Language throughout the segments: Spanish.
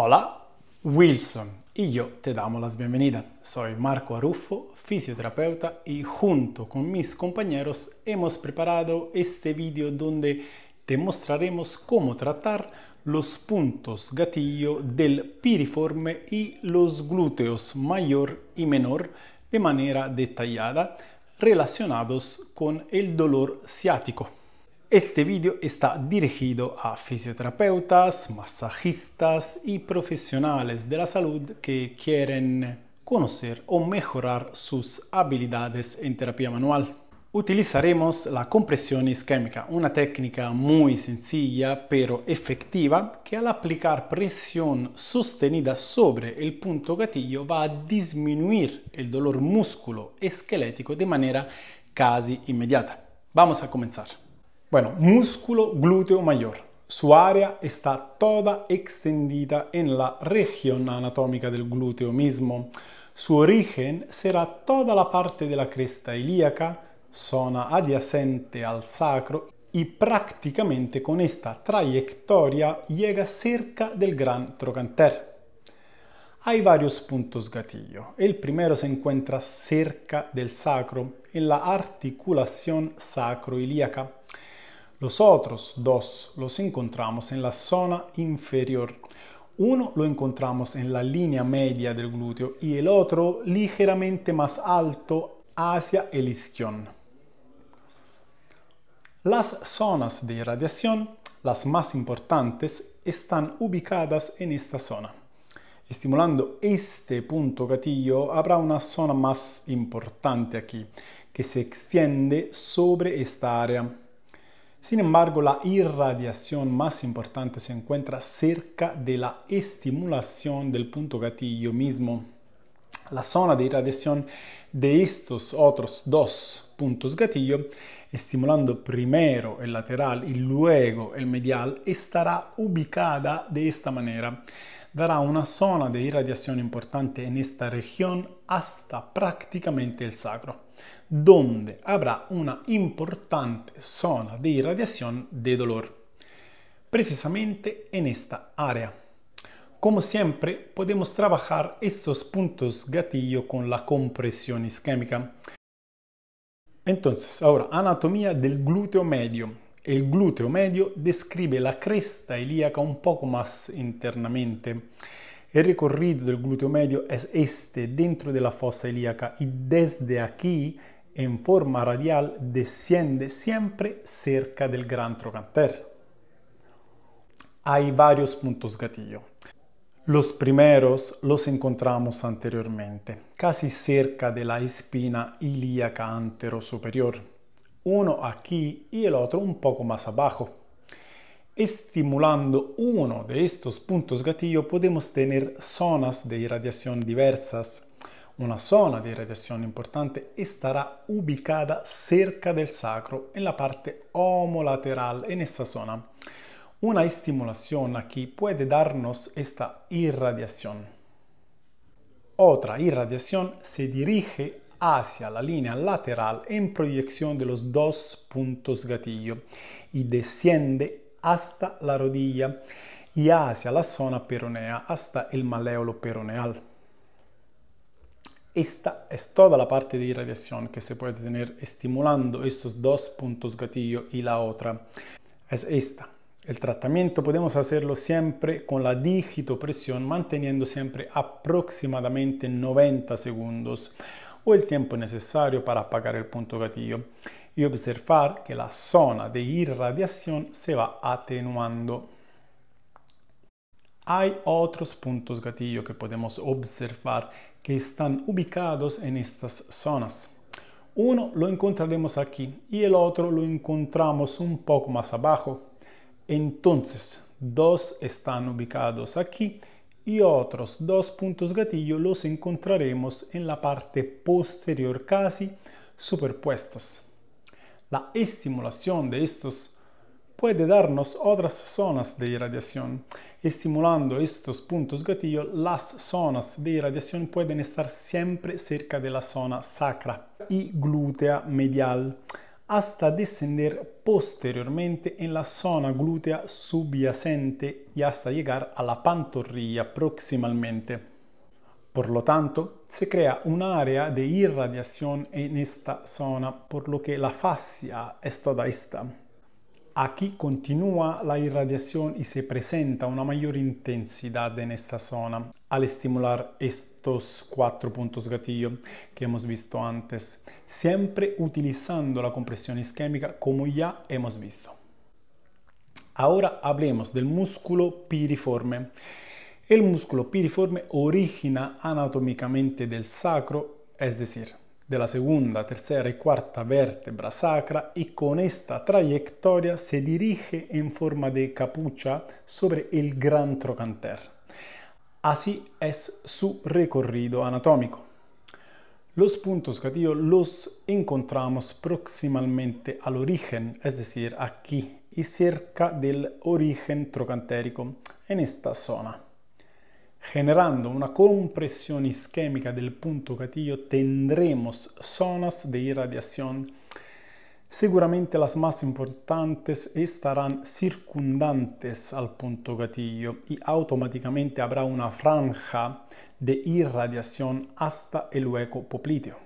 Hola, Wilson y yo te damos las bienvenidas. Soy Marco Arufo, fisioterapeuta y junto con mis compañeros hemos preparado este vídeo donde te mostraremos cómo tratar los puntos gatillo del piriforme y los glúteos mayor y menor de manera detallada relacionados con el dolor ciático. Este vídeo está dirigido a fisioterapeutas, masajistas y profesionales de la salud que quieren conocer o mejorar sus habilidades en terapia manual. Utilizaremos la compresión isquémica, una técnica muy sencilla pero efectiva que al aplicar presión sostenida sobre el punto gatillo va a disminuir el dolor músculo esquelético de manera casi inmediata. Vamos a comenzar. Bueno, músculo glúteo mayor. Su área está toda extendida en la región anatómica del glúteo mismo. Su origen será toda la parte de la cresta ilíaca, zona adyacente al sacro y prácticamente con esta trayectoria llega cerca del gran trocanter. Hay varios puntos gatillo. El primero se encuentra cerca del sacro, en la articulación sacroilíaca. Los otros dos los encontramos en la zona inferior. Uno lo encontramos en la línea media del glúteo y el otro ligeramente más alto hacia el isquion. Las zonas de radiación, las más importantes, están ubicadas en esta zona. Estimulando este punto gatillo habrá una zona más importante aquí, que se extiende sobre esta área sin embargo, la irradiación más importante se encuentra cerca de la estimulación del punto gatillo mismo. La zona de irradiación de estos otros dos puntos gatillo, estimulando primero el lateral y luego el medial, estará ubicada de esta manera. Dará una zona de irradiación importante en esta región hasta prácticamente el sacro donde habrá una importante zona de irradiación de dolor, precisamente en esta área. Como siempre, podemos trabajar estos puntos gatillo con la compresión isquémica. Entonces, ahora, anatomía del glúteo medio. El glúteo medio describe la cresta ilíaca un poco más internamente. El recorrido del glúteo medio es este, dentro de la fosa ilíaca, y desde aquí en forma radial desciende siempre cerca del gran trocanter. Hay varios puntos gatillo. Los primeros los encontramos anteriormente, casi cerca de la espina ilíaca antero superior, uno aquí y el otro un poco más abajo. Estimulando uno de estos puntos gatillo podemos tener zonas de irradiación diversas una zona di radiazione importante e estará ubicada cerca del sacro, in la parte homolateral, in questa zona. Una estimulación aquí puede darnos esta irradiación. Otra irradiación se dirige hacia la línea lateral en proyección de los dos puntos gatillo y desciende hasta la rodilla y hacia la zona peronea, hasta el maleolo peroneal. Esta es toda la parte de irradiación que se puede tener estimulando estos dos puntos gatillo y la otra es esta. El tratamiento podemos hacerlo siempre con la digitopresión manteniendo siempre aproximadamente 90 segundos o el tiempo necesario para apagar el punto gatillo y observar que la zona de irradiación se va atenuando hay otros puntos gatillo que podemos observar que están ubicados en estas zonas. Uno lo encontraremos aquí y el otro lo encontramos un poco más abajo. Entonces, dos están ubicados aquí y otros dos puntos gatillo los encontraremos en la parte posterior casi superpuestos. La estimulación de estos puede darnos otras zonas de irradiación. Estimulando estos puntos gatillo, las zonas de irradiación pueden estar siempre cerca de la zona sacra y glútea medial, hasta descender posteriormente en la zona glútea subyacente y hasta llegar a la pantorrilla proximalmente. Por lo tanto, se crea un área de irradiación en esta zona, por lo que la fascia está toda Aquí continúa la irradiación y se presenta una mayor intensidad en esta zona al estimular estos cuatro puntos gatillo que hemos visto antes, siempre utilizando la compresión isquémica como ya hemos visto. Ahora hablemos del músculo piriforme. El músculo piriforme origina anatómicamente del sacro, es decir, de la segunda, tercera y cuarta vértebra sacra y con esta trayectoria se dirige en forma de capucha sobre el gran trocanter. Así es su recorrido anatómico. Los puntos gatillo los encontramos proximalmente al origen, es decir, aquí y cerca del origen trocantérico en esta zona. Generando una compresión isquémica del punto gatillo tendremos zonas de irradiación seguramente las más importantes estarán circundantes al punto gatillo y automáticamente habrá una franja de irradiación hasta el hueco popliteo,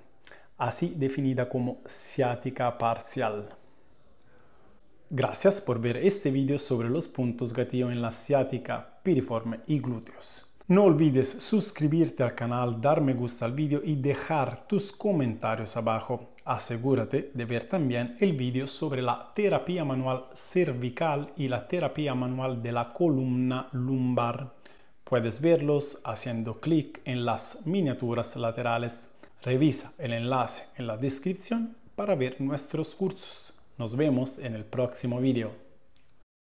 así definida como ciática parcial. Gracias por ver este video sobre los puntos gatillo en la ciática piriforme y glúteos. No olvides suscribirte al canal, dar me gusta al vídeo y dejar tus comentarios abajo. Asegúrate de ver también el vídeo sobre la terapia manual cervical y la terapia manual de la columna lumbar. Puedes verlos haciendo clic en las miniaturas laterales. Revisa el enlace en la descripción para ver nuestros cursos. Nos vemos en el próximo vídeo.